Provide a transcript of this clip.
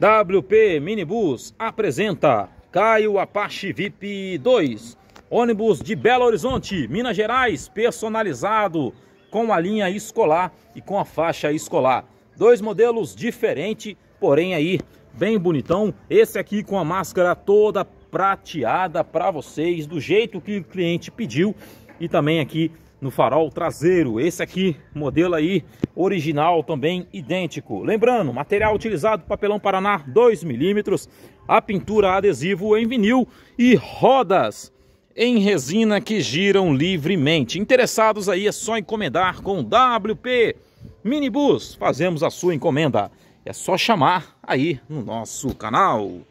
WP Minibus apresenta Caio Apache VIP 2, ônibus de Belo Horizonte, Minas Gerais, personalizado com a linha escolar e com a faixa escolar. Dois modelos diferentes, porém aí bem bonitão. Esse aqui com a máscara toda prateada para vocês, do jeito que o cliente pediu e também aqui no farol traseiro. Esse aqui, modelo aí, original também, idêntico. Lembrando, material utilizado, papelão Paraná 2 milímetros, a pintura adesivo em vinil e rodas em resina que giram livremente. Interessados aí é só encomendar com WP Minibus. Fazemos a sua encomenda. É só chamar aí no nosso canal.